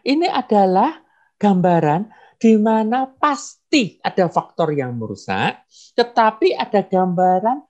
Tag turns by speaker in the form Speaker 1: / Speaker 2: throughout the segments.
Speaker 1: Ini adalah gambaran di mana pasti ada faktor yang merusak, tetapi ada gambaran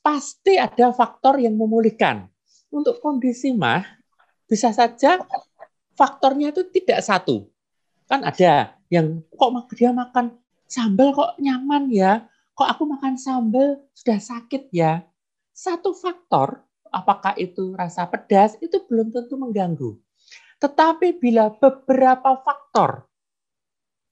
Speaker 1: pasti ada faktor yang memulihkan. Untuk kondisi mah, bisa saja faktornya itu tidak satu. Kan ada yang kok dia makan sambal kok nyaman ya, kok aku makan sambal sudah sakit ya. Satu faktor, apakah itu rasa pedas, itu belum tentu mengganggu. Tetapi bila beberapa faktor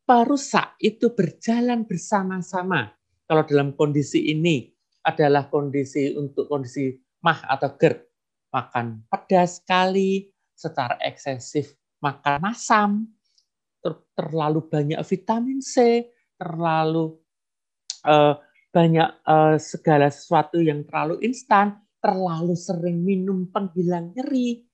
Speaker 1: perusak itu berjalan bersama-sama, kalau dalam kondisi ini adalah kondisi untuk kondisi mah atau ger makan pedas sekali, secara eksesif makan masam, ter terlalu banyak vitamin C, terlalu eh, banyak eh, segala sesuatu yang terlalu instan, terlalu sering minum penghilang nyeri,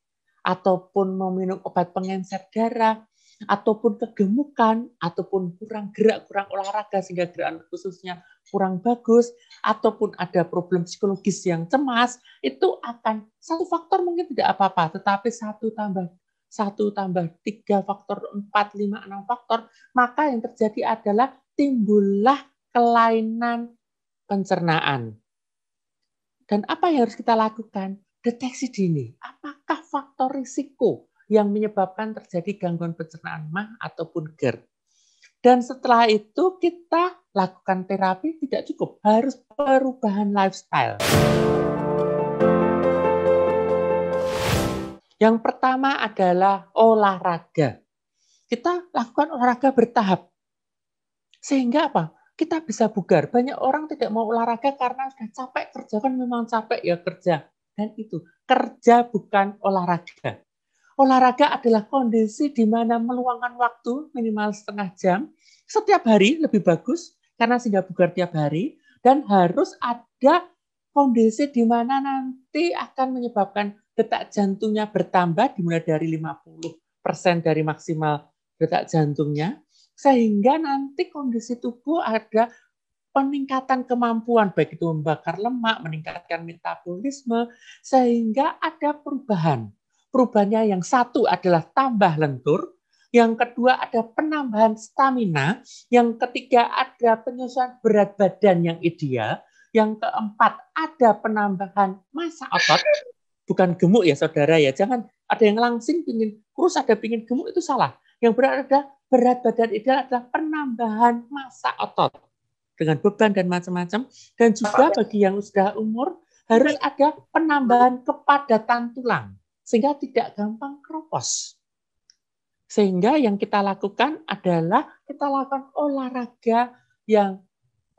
Speaker 1: ataupun meminum obat pengencer darah, ataupun kegemukan, ataupun kurang gerak, kurang olahraga sehingga gerakan khususnya kurang bagus, ataupun ada problem psikologis yang cemas, itu akan satu faktor mungkin tidak apa-apa, tetapi satu tambah satu tambah tiga faktor empat lima enam faktor maka yang terjadi adalah timbullah kelainan pencernaan dan apa yang harus kita lakukan deteksi dini apa apakah faktor risiko yang menyebabkan terjadi gangguan pencernaan mah ataupun GERD. Dan setelah itu kita lakukan terapi tidak cukup, harus perubahan lifestyle. Yang pertama adalah olahraga. Kita lakukan olahraga bertahap. Sehingga apa? Kita bisa bugar. Banyak orang tidak mau olahraga karena sudah capek kerja kan memang capek ya kerja dan itu. Kerja bukan olahraga. Olahraga adalah kondisi di mana meluangkan waktu minimal setengah jam setiap hari lebih bagus karena sehingga bugar tiap hari dan harus ada kondisi di mana nanti akan menyebabkan detak jantungnya bertambah dimulai dari 50% dari maksimal detak jantungnya sehingga nanti kondisi tubuh ada peningkatan kemampuan baik itu membakar lemak, meningkatkan metabolisme sehingga ada perubahan. Perubahannya yang satu adalah tambah lentur, yang kedua ada penambahan stamina, yang ketiga ada penyesuaian berat badan yang ideal, yang keempat ada penambahan massa otot, bukan gemuk ya saudara ya, jangan ada yang langsing pingin kurus, ada pingin gemuk itu salah. Yang berat ada berat badan ideal adalah penambahan massa otot dengan beban dan macam-macam. Dan juga bagi yang sudah umur harus ada penambahan kepadatan tulang sehingga tidak gampang keropos. Sehingga yang kita lakukan adalah kita lakukan olahraga yang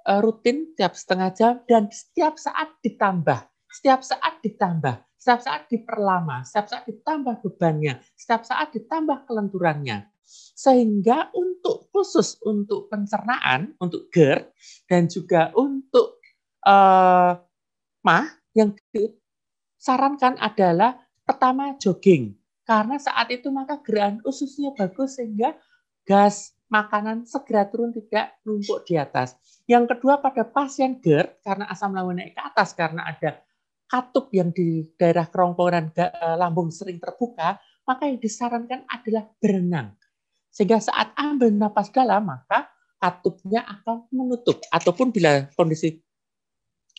Speaker 1: e, rutin tiap setengah jam dan setiap saat ditambah, setiap saat ditambah, setiap saat diperlama, setiap saat ditambah bebannya, setiap saat ditambah kelenturannya. Sehingga untuk khusus untuk pencernaan, untuk GERD, dan juga untuk uh, mah, yang disarankan adalah pertama jogging. Karena saat itu maka gerakan ususnya bagus sehingga gas makanan segera turun tidak numpuk di atas. Yang kedua pada pasien GERD karena asam lambung naik ke atas karena ada katup yang di daerah kerongkongan eh, lambung sering terbuka, maka yang disarankan adalah berenang. Sehingga saat ambil napas dalam, maka katupnya akan menutup. Ataupun bila kondisi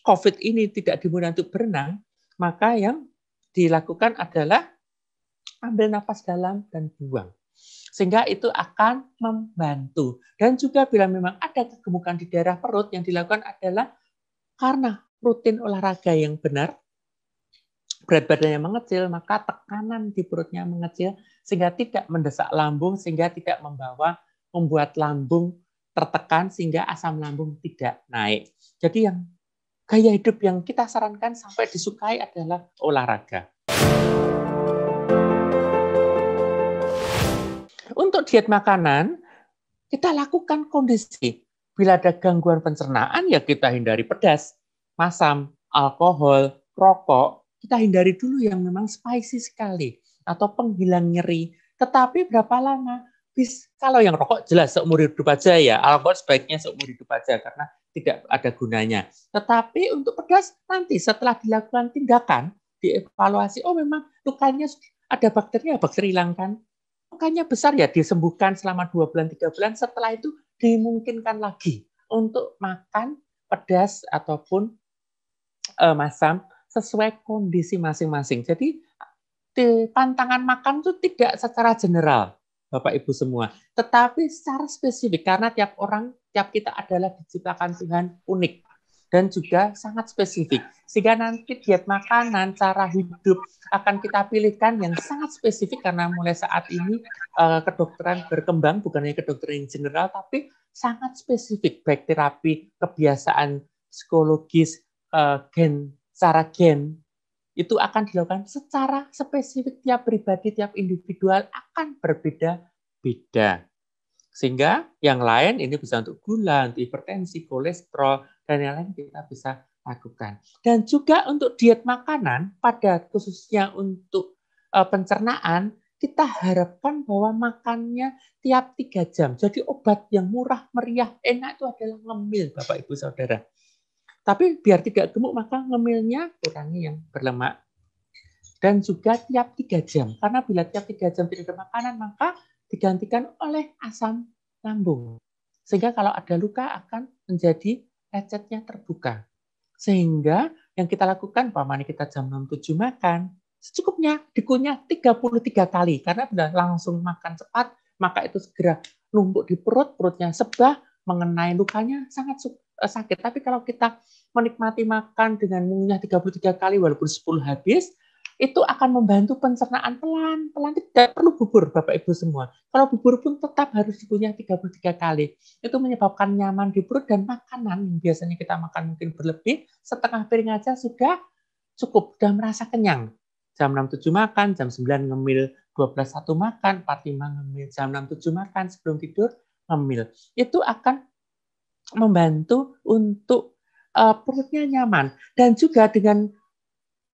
Speaker 1: COVID ini tidak dimudah untuk berenang, maka yang dilakukan adalah ambil napas dalam dan buang. Sehingga itu akan membantu. Dan juga bila memang ada kegemukan di daerah perut, yang dilakukan adalah karena rutin olahraga yang benar, berat badannya mengecil, maka tekanan di perutnya mengecil sehingga tidak mendesak lambung, sehingga tidak membawa membuat lambung tertekan sehingga asam lambung tidak naik. Jadi yang gaya hidup yang kita sarankan sampai disukai adalah olahraga. Untuk diet makanan, kita lakukan kondisi. Bila ada gangguan pencernaan, ya kita hindari pedas, masam, alkohol, rokok, kita hindari dulu yang memang spicy sekali atau penghilang nyeri. Tetapi berapa lama? Bis, kalau yang rokok jelas seumur hidup aja ya. Alkohol sebaiknya seumur hidup aja karena tidak ada gunanya. Tetapi untuk pedas nanti setelah dilakukan tindakan dievaluasi, oh memang lukanya ada bakteri ya bakteri hilangkan. Lukanya besar ya disembuhkan selama dua bulan tiga bulan. Setelah itu dimungkinkan lagi untuk makan pedas ataupun uh, masam sesuai kondisi masing-masing. Jadi pantangan makan itu tidak secara general, Bapak Ibu semua, tetapi secara spesifik karena tiap orang, tiap kita adalah diciptakan Tuhan unik dan juga sangat spesifik. Sehingga nanti diet makanan, cara hidup akan kita pilihkan yang sangat spesifik karena mulai saat ini eh, kedokteran berkembang bukan hanya kedokteran general tapi sangat spesifik baik terapi kebiasaan psikologis eh, gen secara gen itu akan dilakukan secara spesifik tiap pribadi, tiap individual akan berbeda-beda. Sehingga yang lain ini bisa untuk gula, untuk hipertensi, kolesterol, dan yang lain kita bisa lakukan. Dan juga untuk diet makanan, pada khususnya untuk eh, pencernaan, kita harapkan bahwa makannya tiap tiga jam. Jadi obat yang murah, meriah, enak itu adalah ngemil, Bapak Ibu Saudara. Tapi biar tidak gemuk maka ngemilnya kurangi yang berlemak. Dan juga tiap tiga jam. Karena bila tiap tiga jam tidak ada makanan maka digantikan oleh asam lambung. Sehingga kalau ada luka akan menjadi lecetnya terbuka. Sehingga yang kita lakukan, Mani kita jam 6-7 makan, secukupnya dikunyah 33 kali. Karena sudah langsung makan cepat, maka itu segera numpuk di perut, perutnya sebah, mengenai lukanya sangat suka. Eh, sakit. Tapi kalau kita menikmati makan dengan mengunyah 33 kali walaupun 10 habis, itu akan membantu pencernaan pelan-pelan tidak perlu bubur Bapak Ibu semua. Kalau bubur pun tetap harus dikunyah 33 kali. Itu menyebabkan nyaman di perut dan makanan biasanya kita makan mungkin berlebih, setengah piring aja sudah cukup, sudah merasa kenyang. Jam 6.7 makan, jam 9 ngemil, 12.1 makan, 45 ngemil, jam 6.7 makan sebelum tidur ngemil. Itu akan membantu untuk uh, perutnya nyaman dan juga dengan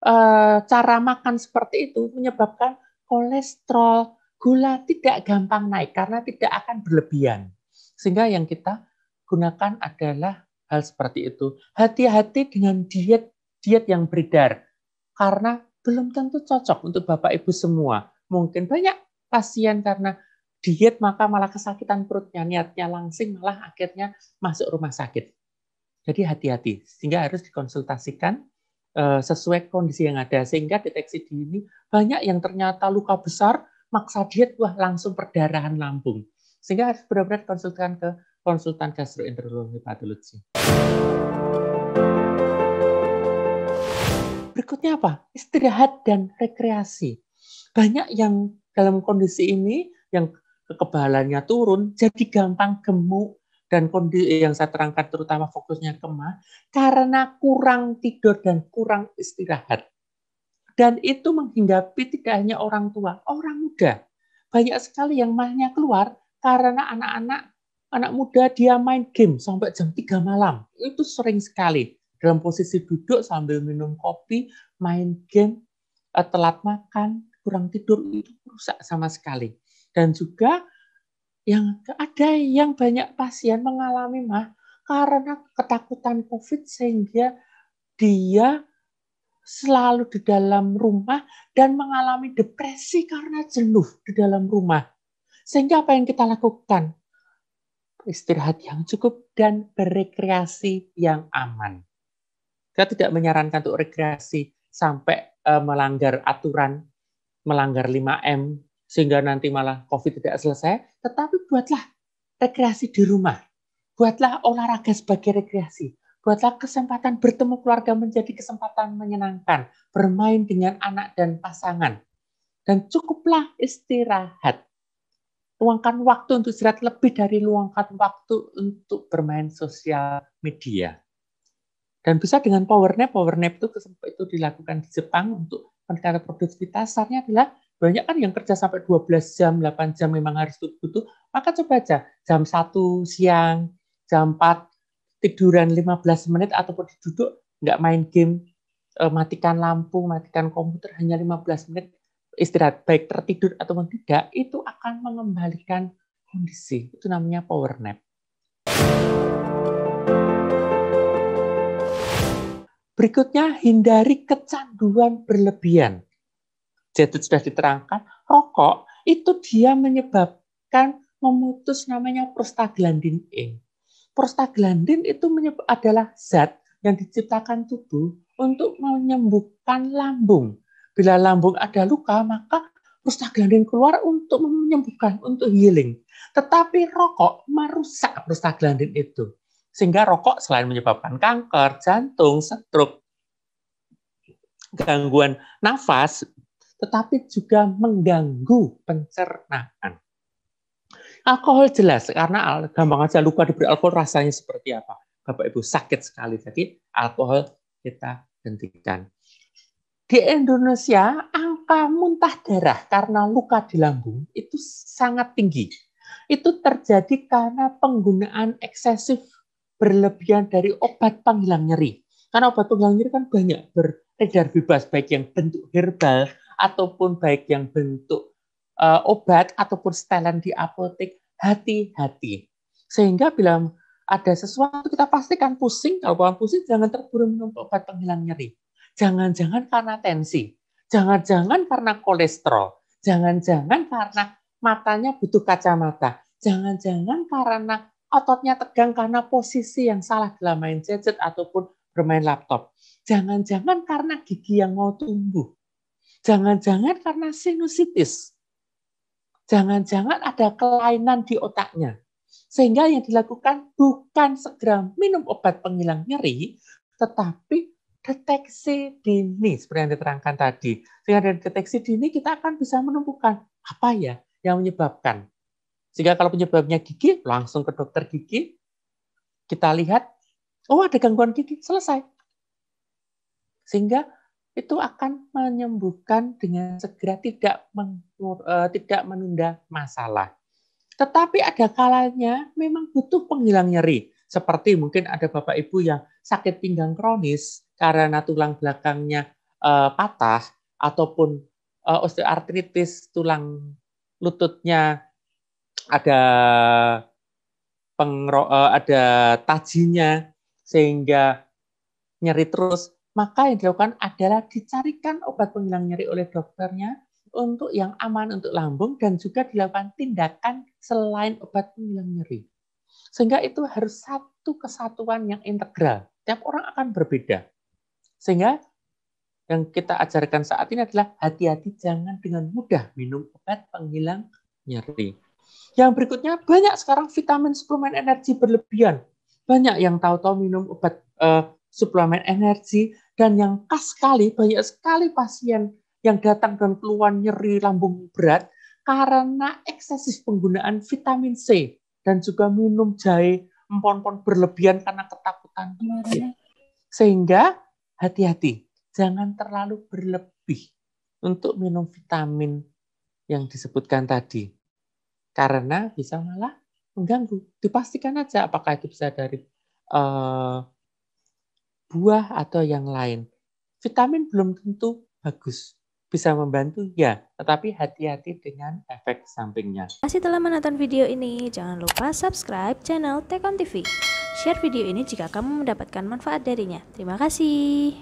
Speaker 1: uh, cara makan seperti itu menyebabkan kolesterol gula tidak gampang naik karena tidak akan berlebihan sehingga yang kita gunakan adalah hal seperti itu hati-hati dengan diet diet yang beredar karena belum tentu cocok untuk bapak ibu semua mungkin banyak pasien karena diet maka malah kesakitan perutnya, niatnya langsing malah akhirnya masuk rumah sakit. Jadi hati-hati, sehingga harus dikonsultasikan eh, sesuai kondisi yang ada sehingga deteksi dini banyak yang ternyata luka besar maksa diet wah langsung perdarahan lambung sehingga harus benar-benar konsultan ke konsultan gastroenterologi patologi. Berikutnya apa? Istirahat dan rekreasi. Banyak yang dalam kondisi ini yang kekebalannya turun, jadi gampang gemuk dan kondisi yang saya terangkan terutama fokusnya kemah karena kurang tidur dan kurang istirahat. Dan itu menghinggapi tidak hanya orang tua, orang muda. Banyak sekali yang mahnya keluar karena anak-anak anak muda dia main game sampai jam 3 malam. Itu sering sekali dalam posisi duduk sambil minum kopi, main game, eh, telat makan, kurang tidur itu rusak sama sekali dan juga yang ada yang banyak pasien mengalami mah karena ketakutan COVID sehingga dia selalu di dalam rumah dan mengalami depresi karena jenuh di dalam rumah. Sehingga apa yang kita lakukan? Istirahat yang cukup dan berekreasi yang aman. Kita tidak menyarankan untuk rekreasi sampai eh, melanggar aturan, melanggar 5M, sehingga nanti malah COVID tidak selesai, tetapi buatlah rekreasi di rumah. Buatlah olahraga sebagai rekreasi. Buatlah kesempatan bertemu keluarga menjadi kesempatan menyenangkan. Bermain dengan anak dan pasangan. Dan cukuplah istirahat. Luangkan waktu untuk istirahat lebih dari luangkan waktu untuk bermain sosial media. Dan bisa dengan power nap. Power nap itu, itu dilakukan di Jepang untuk meningkatkan produktivitas. Sarnya adalah banyak kan yang kerja sampai 12 jam, 8 jam memang harus tutup-tutup, maka coba aja jam 1 siang, jam 4 tiduran 15 menit ataupun duduk nggak main game, eh, matikan lampu, matikan komputer hanya 15 menit istirahat baik tertidur atau tidak itu akan mengembalikan kondisi. Itu namanya power nap. Berikutnya hindari kecanduan berlebihan. Jadi sudah diterangkan, rokok itu dia menyebabkan memutus namanya prostaglandin E. Prostaglandin itu adalah zat yang diciptakan tubuh untuk menyembuhkan lambung. Bila lambung ada luka, maka prostaglandin keluar untuk menyembuhkan, untuk healing. Tetapi rokok merusak prostaglandin itu. Sehingga rokok selain menyebabkan kanker, jantung, stroke, gangguan nafas, tetapi juga mengganggu pencernaan. Alkohol jelas, karena gampang aja lupa diberi alkohol rasanya seperti apa. Bapak Ibu sakit sekali, jadi alkohol kita hentikan. Di Indonesia, angka muntah darah karena luka di lambung itu sangat tinggi. Itu terjadi karena penggunaan eksesif berlebihan dari obat penghilang nyeri. Karena obat penghilang nyeri kan banyak beredar bebas, baik yang bentuk herbal ataupun baik yang bentuk uh, obat ataupun setelan di apotek, hati-hati. Sehingga bila ada sesuatu kita pastikan pusing, kalau bukan pusing jangan terburu minum obat penghilang nyeri. Jangan-jangan karena tensi, jangan-jangan karena kolesterol, jangan-jangan karena matanya butuh kacamata, jangan-jangan karena ototnya tegang karena posisi yang salah dalam main gadget ataupun bermain laptop. Jangan-jangan karena gigi yang mau tumbuh. Jangan-jangan karena sinusitis. Jangan-jangan ada kelainan di otaknya. Sehingga yang dilakukan bukan segera minum obat penghilang nyeri, tetapi deteksi dini seperti yang diterangkan tadi. Sehingga dari deteksi dini kita akan bisa menemukan apa ya yang menyebabkan. Sehingga kalau penyebabnya gigi, langsung ke dokter gigi, kita lihat, oh ada gangguan gigi, selesai. Sehingga itu akan menyembuhkan dengan segera tidak eh, tidak menunda masalah. Tetapi ada kalanya memang butuh penghilang nyeri. Seperti mungkin ada Bapak Ibu yang sakit pinggang kronis karena tulang belakangnya uh, patah ataupun uh, osteoartritis tulang lututnya ada pengro, uh, ada tajinya sehingga nyeri terus maka yang dilakukan adalah dicarikan obat penghilang nyeri oleh dokternya untuk yang aman untuk lambung dan juga dilakukan tindakan selain obat penghilang nyeri. Sehingga itu harus satu kesatuan yang integral. Tiap orang akan berbeda. Sehingga yang kita ajarkan saat ini adalah hati-hati jangan dengan mudah minum obat penghilang nyeri. Yang berikutnya banyak sekarang vitamin suplemen energi berlebihan. Banyak yang tahu-tahu minum obat eh, suplemen energi, dan yang khas sekali, banyak sekali pasien yang datang dan keluhan nyeri lambung berat karena eksesif penggunaan vitamin C dan juga minum jahe empon-empon berlebihan karena ketakutan Sehingga hati-hati, jangan terlalu berlebih untuk minum vitamin yang disebutkan tadi. Karena bisa malah mengganggu. Dipastikan aja apakah itu bisa dari uh, buah atau yang lain. Vitamin belum tentu bagus, bisa membantu ya, tetapi hati-hati dengan efek sampingnya. Terima Kasih telah menonton video ini, jangan lupa subscribe channel Tekon TV. Share video ini jika kamu mendapatkan manfaat darinya. Terima kasih.